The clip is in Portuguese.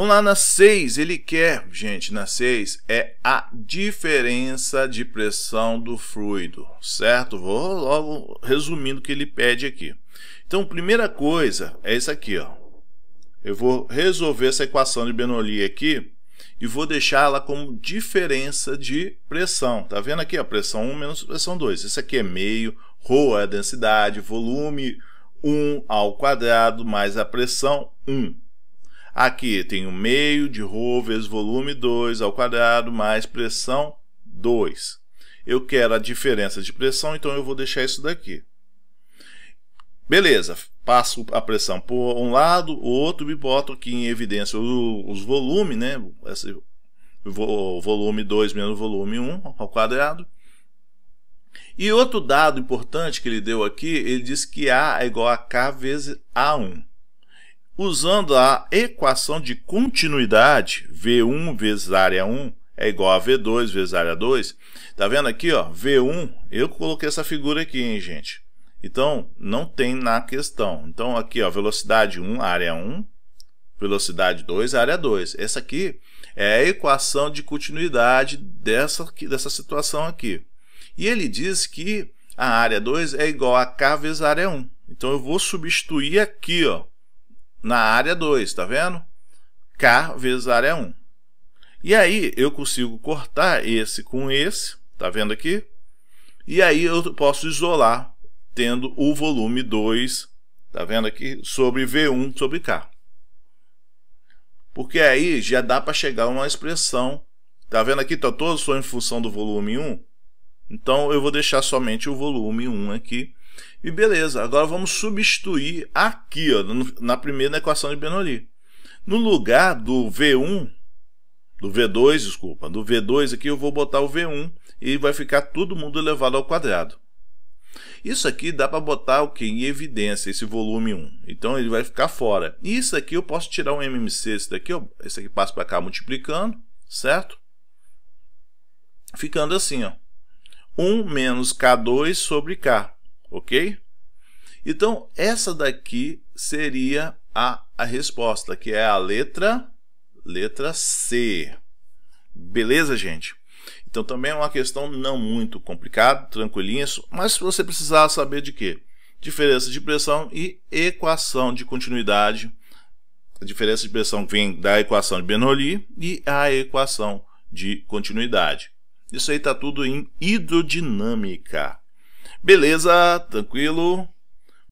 Vamos lá na 6, ele quer, gente, na 6 é a diferença de pressão do fluido, certo? Vou logo resumindo o que ele pede aqui. Então, primeira coisa é isso aqui, ó. Eu vou resolver essa equação de Bernoulli aqui e vou deixá-la como diferença de pressão. Tá vendo aqui, ó, pressão 1 menos pressão 2. Isso aqui é meio, rho é a densidade, volume 1 ao quadrado mais a pressão 1. Aqui tem o meio de Rho vezes volume 2 ao quadrado mais pressão 2. Eu quero a diferença de pressão, então eu vou deixar isso daqui. Beleza, passo a pressão por um lado, o outro e boto aqui em evidência os volumes, né? Esse, volume 2 menos volume 1 ao quadrado. E outro dado importante que ele deu aqui, ele diz que A é igual a K vezes A1 usando a equação de continuidade, V1 vezes área 1 é igual a V2 vezes área 2. Está vendo aqui, ó, V1, eu coloquei essa figura aqui, hein, gente? Então, não tem na questão. Então, aqui, ó, velocidade 1, área 1, velocidade 2, área 2. Essa aqui é a equação de continuidade dessa, dessa situação aqui. E ele diz que a área 2 é igual a K vezes área 1. Então, eu vou substituir aqui, ó, na área 2, tá vendo? K vezes área 1. E aí eu consigo cortar esse com esse, tá vendo aqui? E aí eu posso isolar tendo o volume 2, tá vendo aqui, sobre V1 sobre K. Porque aí já dá para chegar uma expressão, tá vendo aqui, tá todos só em função do volume 1. Então eu vou deixar somente o volume 1 aqui, e beleza, agora vamos substituir aqui, ó, na primeira equação de Bernoulli. No lugar do V1, do V2, desculpa, do V2 aqui eu vou botar o V1 e vai ficar todo mundo elevado ao quadrado. Isso aqui dá para botar o que em evidência, esse volume 1. Então ele vai ficar fora. E isso aqui eu posso tirar um MMC, esse daqui, ó, esse aqui passa para cá multiplicando, certo? Ficando assim, ó. 1 menos K2 sobre K ok? Então, essa daqui seria a, a resposta, que é a letra, letra C. Beleza, gente? Então, também é uma questão não muito complicada, tranquilinha, mas se você precisar saber de quê? Diferença de pressão e equação de continuidade. A diferença de pressão vem da equação de Bernoulli e a equação de continuidade. Isso aí está tudo em hidrodinâmica. Beleza, tranquilo.